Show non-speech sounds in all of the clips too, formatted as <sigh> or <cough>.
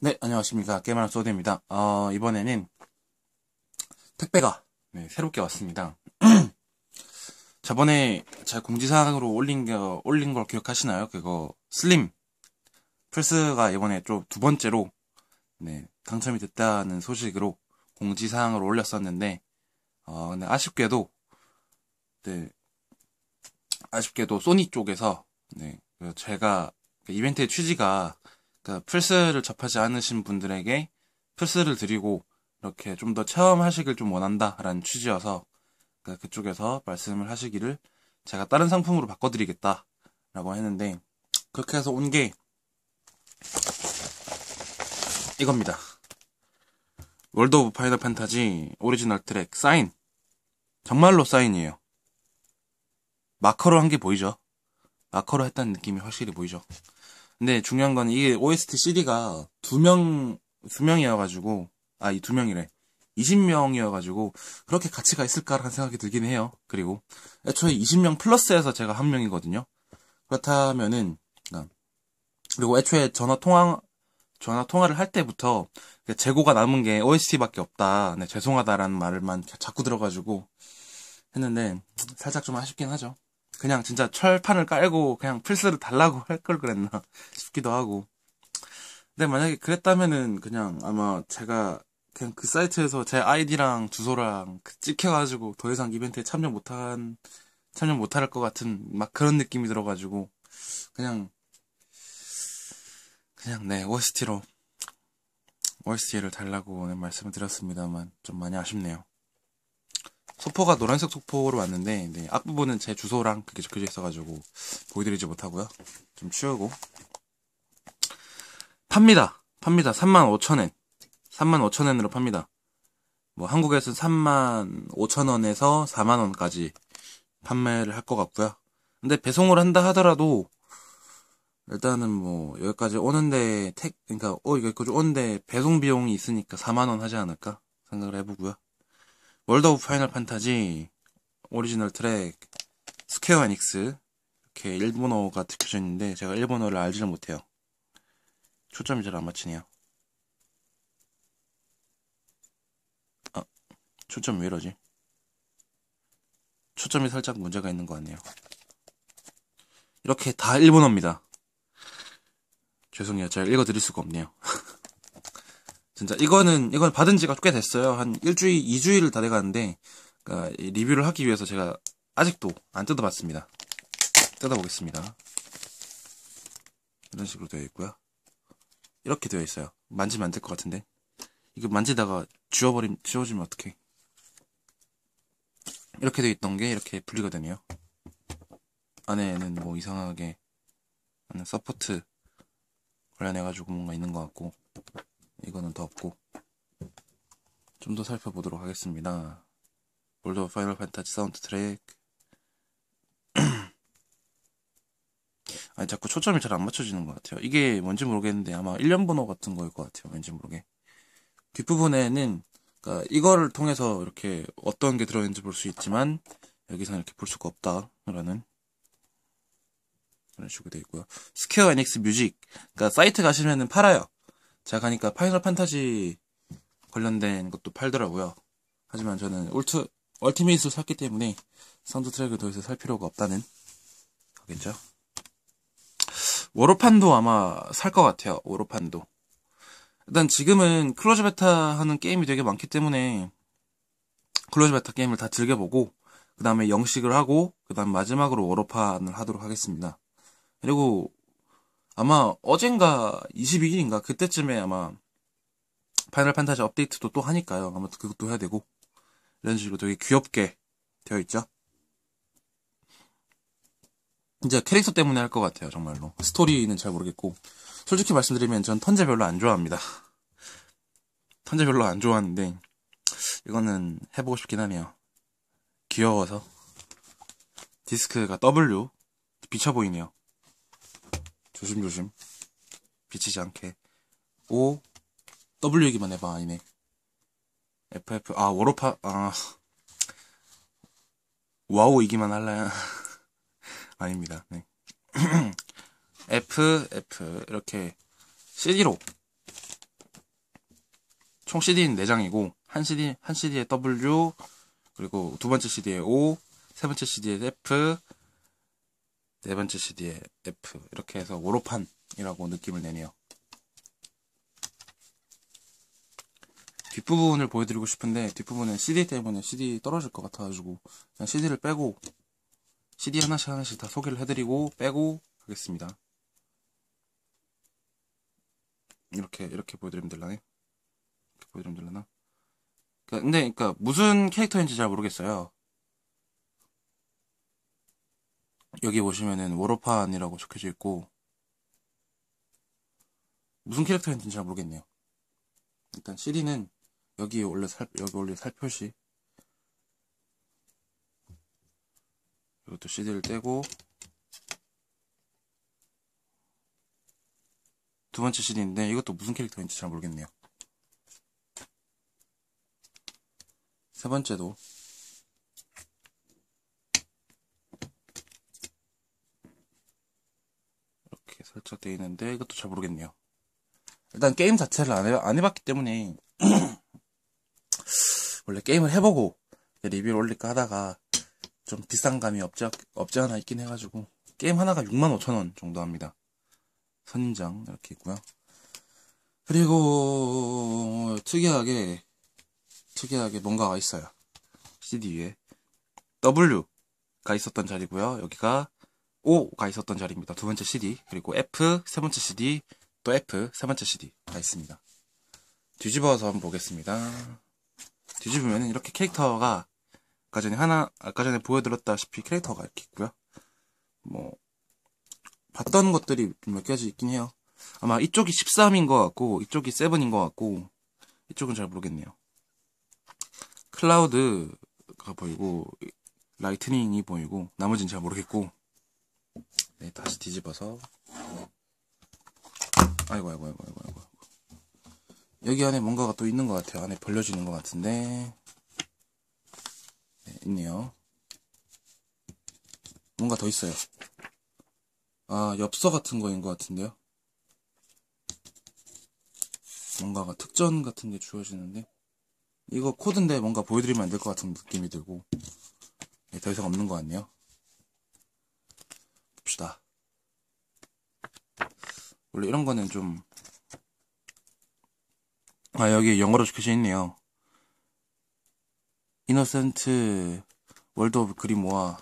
네, 안녕하십니까. 게임하는 소드입니다. 어, 이번에는 택배가 네, 새롭게 왔습니다. 저번에 <clears throat> 제가 공지사항으로 올린, 거, 올린 걸 기억하시나요? 그거, 슬림. 플스가 이번에 좀 두 번째로, 네, 당첨이 됐다는 소식으로 공지사항을 올렸었는데, 어, 근데 아쉽게도, 네, 아쉽게도 소니 쪽에서, 네, 제가, 그 이벤트의 취지가 그러니까 플스를 접하지 않으신 분들에게 플스를 드리고 이렇게 좀 더 체험하시길 좀 원한다라는 취지여서 그러니까 그쪽에서 말씀을 하시기를 제가 다른 상품으로 바꿔드리겠다라고 했는데 그렇게 해서 온 게 이겁니다. 월드 오브 파이널 판타지 오리지널 트랙 사인 정말로 사인이에요. 마커로 한 게 보이죠? 마커로 했다는 느낌이 확실히 보이죠? 근데 네, 중요한 건 이게 OST CD가 두 명, 두 명이어가지고, 아, 이 두 명이래. 20명이어가지고, 그렇게 가치가 있을까라는 생각이 들긴 해요. 그리고, 애초에 20명 플러스에서 제가 한 명이거든요. 그렇다면은, 아, 그리고 애초에 전화 통화, 전화 통화를 할 때부터 그 재고가 남은 게 OST밖에 없다. 네, 죄송하다라는 말만 자꾸 들어가지고 했는데 살짝 좀 아쉽긴 하죠. 그냥 진짜 철판을 깔고 그냥 플스를 달라고 할 걸 그랬나 <laughs> 싶기도 하고. 근데 만약에 그랬다면은 그냥 아마 제가 그냥 그 사이트에서 제 아이디랑 주소랑 그 찍혀가지고 더 이상 이벤트에 참여 못한 참여 못할 것 같은 막 그런 느낌이 들어가지고 그냥 그냥 네 OST로 OST를 달라고 말씀을 드렸습니다만 좀 많이 아쉽네요. 소포가 노란색 소포로 왔는데 네, 앞부분은 제 주소랑 그게 렇 적혀져 있어가지고 보여드리지 못하고요. 좀 치우고 팝니다. 팝니다. 35,000엔. 35,000엔으로 팝니다. 뭐 한국에서는 35,000원에서 4만원까지 판매를 할 것 같고요. 근데 배송을 한다 하더라도 일단은 뭐 여기까지 오는데 택 그러니까 어 이거 오는데 배송 비용이 있으니까 4만 원 하지 않을까 생각을 해보고요. 월드 오브 파이널 판타지 오리지널 트랙 스퀘어 애닉스 이렇게 일본어가 특혀져 있는데 제가 일본어를 알지를 못해요. 초점이 잘 안 맞히네요. 아, 초점 왜 이러지? 초점이 살짝 문제가 있는 것 같네요. 이렇게 다 일본어입니다. 죄송해요. 제가 읽어드릴 수가 없네요. <laughs> 진짜 이거는 이건 받은 지가 꽤 됐어요. 한 일주일, 2주일을 다 돼가는데 그러니까 리뷰를 하기 위해서 제가 아직도 안 뜯어봤습니다. 뜯어보겠습니다. 이런 식으로 되어 있고요. 이렇게 되어 있어요. 만지면 안 될 것 같은데 이거 만지다가 지워버림 지워지면 어떡해? 이렇게 되어 있던 게 이렇게 분리가 되네요. 안에는 뭐 이상하게 서포트 관련해가지고 뭔가 있는 것 같고 이거는 덮고 좀 더 살펴보도록 하겠습니다. 월드 오브 파이널 판타지 사운드 트랙 아니 자꾸 초점이 잘 안 맞춰지는 것 같아요. 이게 뭔지 모르겠는데 아마 1년 번호 같은 거일 것 같아요. 왠지 모르게 뒷부분에는 그러니까 이거를 통해서 이렇게 어떤 게 들어있는지 볼 수 있지만 여기서는 이렇게 볼 수가 없다라는 이런 식으로 되어 있고요. 스퀘어 엔닉스 뮤직 그러니까 사이트 가시면은 팔아요. 제가 가니까 파이널 판타지 관련된 것도 팔더라고요. 하지만 저는 울트, 얼티메이스로 샀기 때문에 사운드 트랙을 더 이상 살 필요가 없다는 거겠죠. 워로판도 아마 살 것 같아요. 워로판도. 일단 지금은 클로즈 베타 하는 게임이 되게 많기 때문에 클로즈 베타 게임을 다 즐겨보고 그 다음에 영식을 하고 그 다음 마지막으로 워로판을 하도록 하겠습니다. 그리고 아마 어젠가 22일인가 그때쯤에 아마 파이널 판타지 업데이트도 또 하니까요. 아무튼 그것도 해야 되고 이런 식으로 되게 귀엽게 되어 있죠. 이제 캐릭터 때문에 할 것 같아요, 정말로. 스토리는 잘 모르겠고. 솔직히 말씀드리면 전 턴제 별로 안 좋아합니다. <laughs> 턴제 별로 안 좋아하는데, 이거는 해보고 싶긴 하네요. 귀여워서. 디스크가 W. 비쳐 보이네요. 조심조심. 비치지 않게. O, W 얘기만 해봐, 아니네. FF, 아, 워로파, 아. 와우 이기만 할라야. <laughs> 아닙니다. 네. <clears throat> F, F, 이렇게 CD로. 총 CD는 4장이고, 한 CD, 한 CD에 W, 그리고 두 번째 CD에 O, 세 번째 CD에 F, 네 번째 CD에 F 이렇게 해서 오로판이라고 느낌을 내네요. 뒷부분을 보여드리고 싶은데 뒷부분은 CD 때문에 CD 떨어질 것 같아가지고 그냥 CD를 빼고 CD 하나씩 하나씩 다 소개를 해드리고 빼고 하겠습니다. 이렇게 이렇게 보여드리면 될라네. 이렇게 보여드리면 될라나? 그러니까, 근데 그러니까 무슨 캐릭터인지 잘 모르겠어요. 여기 보시면은 워로판이라고 적혀져 있고 무슨 캐릭터인지는 잘 모르겠네요. 일단 CD는 여기 원래 살 여기 원래 살표시 이것도 CD를 떼고 두 번째 CD인데 이것도 무슨 캐릭터인지 잘 모르겠네요. 세 번째도 설살되어 있는데 이것도 잘 모르겠네요. 일단 게임 자체를 안, 해, 안 해봤기 때문에 <clears throat> 원래 게임을 해보고 리뷰를 올릴까 하다가 좀 비싼 감이 없지, 없지 않아 있긴 해가지고 게임 하나가 65,000원 정도 합니다. 선인장 이렇게 있고요. 그리고 특이하게 특이하게 뭔가가 있어요. CD 위에 W가 있었던 자리고요. 여기가 O가 있었던 자리입니다. 두 번째 CD 그리고 F 세 번째 CD 또 F 세 번째 CD가 있습니다. 뒤집어서 한번 보겠습니다. 뒤집으면 이렇게 캐릭터가 아까 전에 하나 아까 전에 보여드렸다시피 캐릭터가 이렇게 있고요. 뭐 봤던 것들이 몇 가지 있긴 해요. 아마 이쪽이 13인 것 같고 이쪽이 7인 것 같고 이쪽은 잘 모르겠네요. 클라우드가 보이고 라이트닝이 보이고 나머지는 잘 모르겠고 네, 다시 뒤집어서 아이고 아이고 아이고 아이고 아이고 여기 안에 뭔가가 또 있는 것 같아요. 안에 벌려지는 것 같은데 네, 있네요. 뭔가 더 있어요. 아, 엽서 같은 거인 것 같은데요. 뭔가가 특전 같은 게 주어지는데 이거 코드인데 뭔가 보여드리면 안 될 것 같은 느낌이 들고 네, 더 이상 없는 것 같네요. 봅시다. 원래 이런 거는 좀, 아, 여기 영어로 적혀져 있네요. 이노센트 월드 오브 그리모아.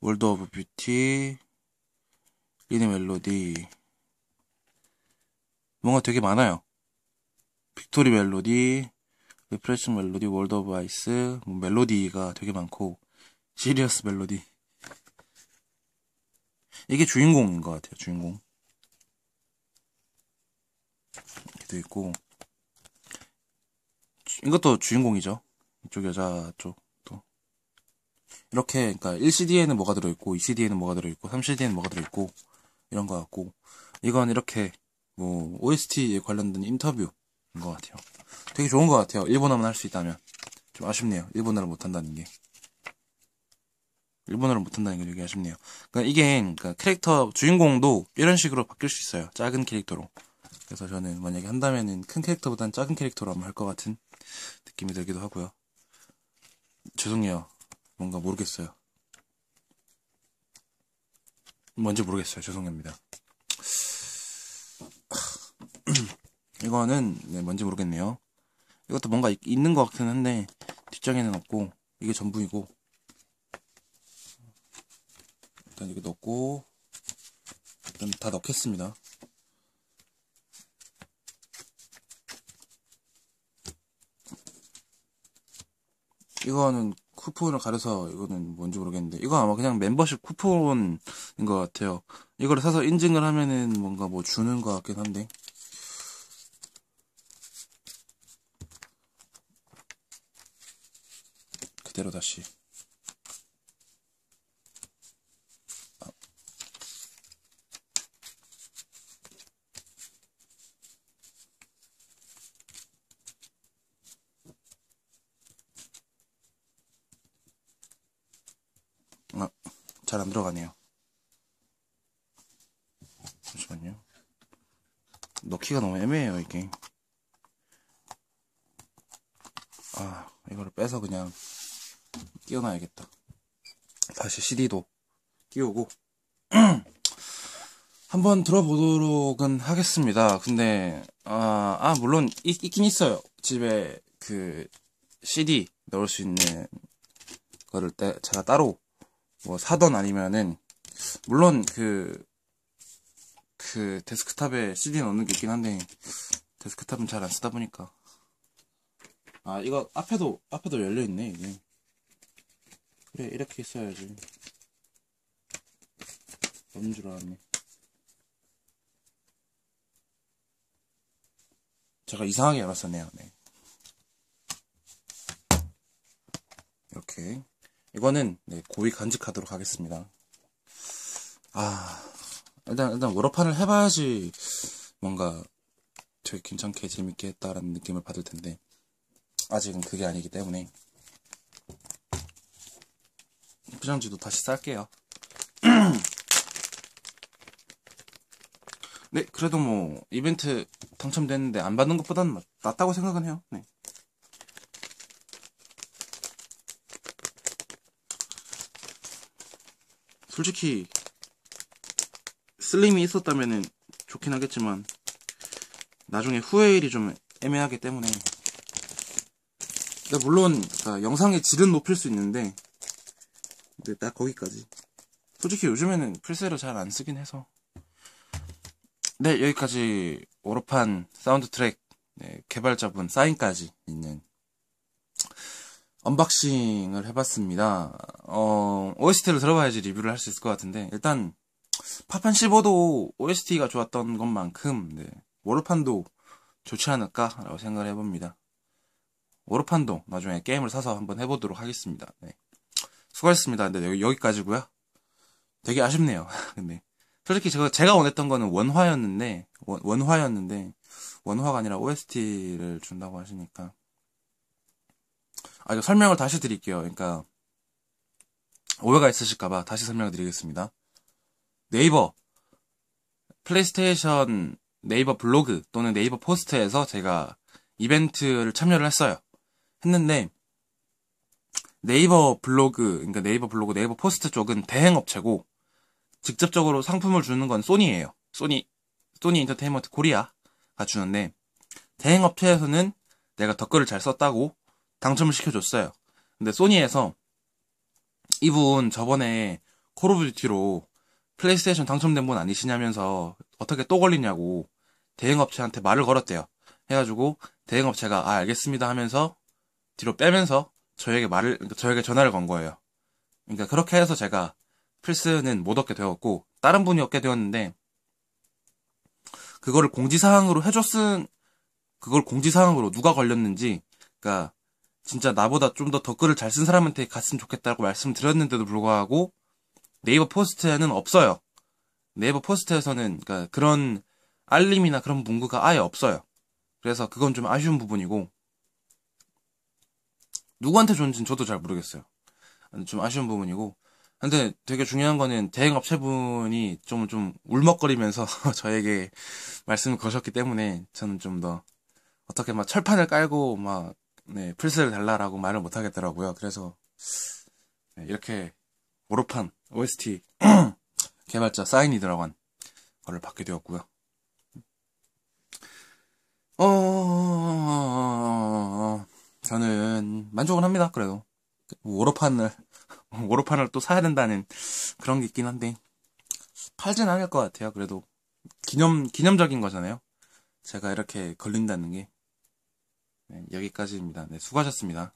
월드 오브 뷰티, 리네 멜로디. 뭔가 되게 많아요. 빅토리 멜로디, 리프레시 멜로디, 월드 오브 아이스, 뭐 멜로디가 되게 많고 시리어스 멜로디 이게 주인공인 것 같아요. 주인공 이렇게 돼 있고 이것도 주인공이죠. 이쪽 여자 쪽. 또 이렇게 그러니까 1CD에는 뭐가 들어있고 2CD에는 뭐가 들어있고 3CD에는 뭐가 들어있고 이런 것 같고 이건 이렇게 뭐 OST에 관련된 인터뷰인 것 같아요. 되게 좋은 것 같아요. 일본어만 할 수 있다면. 좀 아쉽네요. 일본어를 못한다는 게. 일본어를 못한다는 게 되게 아쉽네요. 그러니까 이게 그러니까 캐릭터 주인공도 이런 식으로 바뀔 수 있어요. 작은 캐릭터로. 그래서 저는 만약에 한다면은 큰 캐릭터보다는 작은 캐릭터로 한번 할 것 같은 느낌이 들기도 하고요. 죄송해요. 뭔가 모르겠어요. 뭔지 모르겠어요. 죄송합니다. <clears throat> 이거는 네, 뭔지 모르겠네요. 이것도 뭔가 있는 것 같긴 한데 뒷장에는 없고 이게 전부이고 일단 이게 넣고 일단 다 넣겠습니다 이거는 쿠폰을 가려서 이거는 뭔지 모르겠는데 이거 아마 그냥 멤버십 쿠폰인 것 같아요 이걸 사서 인증을 하면은 뭔가 뭐 주는 것 같긴 한데 그대로 다시 아, 잘 안 들어가네요. 잠시만요. 넣기가 너무 애매해요, 이게. 아, 이거를 빼서 그냥 끼워놔야겠다. 다시 CD도 끼우고 <clears throat> 한번 들어보도록은 하겠습니다. 근데 아, 아 물론 있, 있긴 있어요. 집에 그 CD 넣을 수 있는 거를 때, 제가 따로 뭐 사던 아니면은 물론 그그 그 데스크탑에 CD 넣는 게 있긴 한데 데스크탑은 잘 안 쓰다 보니까 아 이거 앞에도 앞에도 열려 있네 이게 그래 네, 이렇게 써야지 뭔줄 알았네 제가 이상하게 열었었네요 네. 이렇게 이거는 네, 고위 간직하도록 하겠습니다 아 일단 일단 워러판을 해봐야지 뭔가 되게 괜찮게 재밌게 했다라는 느낌을 받을 텐데 아직은 그게 아니기 때문에 포장지도 다시 쌀게요. <clears throat> 네, 그래도 뭐 이벤트 당첨됐는데 안 받는 것보다는 뭐 낫다고 생각은 해요. 네. 솔직히 슬림이 있었다면 좋긴 하겠지만 나중에 후회일이 좀 애매하기 때문에 물론 영상의 질은 높일 수 있는데 네, 딱 거기까지. 솔직히 요즘에는 풀세를 잘안 쓰긴 해서. 네, 여기까지 오로판 사운드 트랙 네, 개발자분 사인까지 있는 언박싱을 해봤습니다. 어, OST를 들어봐야지 리뷰를 할 수 있을 것 같은데, 일단, 파판 15도 OST가 좋았던 것만큼, 네, 워르판도 좋지 않을까라고 생각을 해봅니다. 워르판도 나중에 게임을 사서 한번 해보도록 하겠습니다. 네. 수고하셨습니다. 근데 여기, 여기까지고요 되게 아쉽네요. <laughs> 근데. 솔직히 제가, 제가 원했던 거는 원화였는데, 원, 화였는데 원화가 아니라 OST를 준다고 하시니까. 아, 이거 설명을 다시 드릴게요. 그러니까, 오해가 있으실까봐 다시 설명을 드리겠습니다. 네이버, 플레이스테이션 네이버 블로그 또는 네이버 포스트에서 제가 이벤트를 참여를 했어요. 했는데, 네이버 블로그, 그러니까 네이버 블로그, 네이버 포스트 쪽은 대행업체고 직접적으로 상품을 주는 건 소니예요. 소니, 소니 인터테인먼트 코리아가 주는데 대행업체에서는 내가 덧글을잘 썼다고 당첨을 시켜줬어요. 근데 소니에서 이분 저번에 콜 오브 듀티로 플레이스테이션 당첨된 분 아니시냐면서 어떻게 또 걸리냐고 대행업체한테 말을 걸었대요. 해가지고 대행업체가 아 알겠습니다 하면서 뒤로 빼면서 저에게 말을 그러니까 저에게 전화를 건 거예요. 그러니까 그렇게 해서 제가 플스는 못 얻게 되었고 다른 분이 얻게 되었는데 그거를 공지사항으로 해줬은 그걸 공지사항으로 누가 걸렸는지 그러니까 진짜 나보다 좀더 댓글을 잘 쓴 사람한테 갔으면 좋겠다고 말씀드렸는데도 불구하고 네이버 포스트에는 없어요. 네이버 포스트에서는 그니까 그런 알림이나 그런 문구가 아예 없어요. 그래서 그건 좀 아쉬운 부분이고 누구한테 좋은지는 저도 잘 모르겠어요. 좀 아쉬운 부분이고. 근데 되게 중요한 거는 대행업체분이 좀, 좀 울먹거리면서 <laughs> 저에게 말씀을 거셨기 때문에 저는 좀 더 어떻게 막 철판을 깔고 막, 네, 플스를 달라라고 말을 못 하겠더라고요. 그래서, 네, 이렇게 오로판 OST <clears throat> 개발자 사인이 들어간 거를 받게 되었고요. 어, 저는 만족은 합니다. 그래도 워로판을 워로판을 <laughs> 또 사야 된다는 그런 게 있긴 한데 팔진 않을 것 같아요. 그래도 기념 기념적인 거잖아요. 제가 이렇게 걸린다는 게 네, 여기까지입니다. 네, 수고하셨습니다.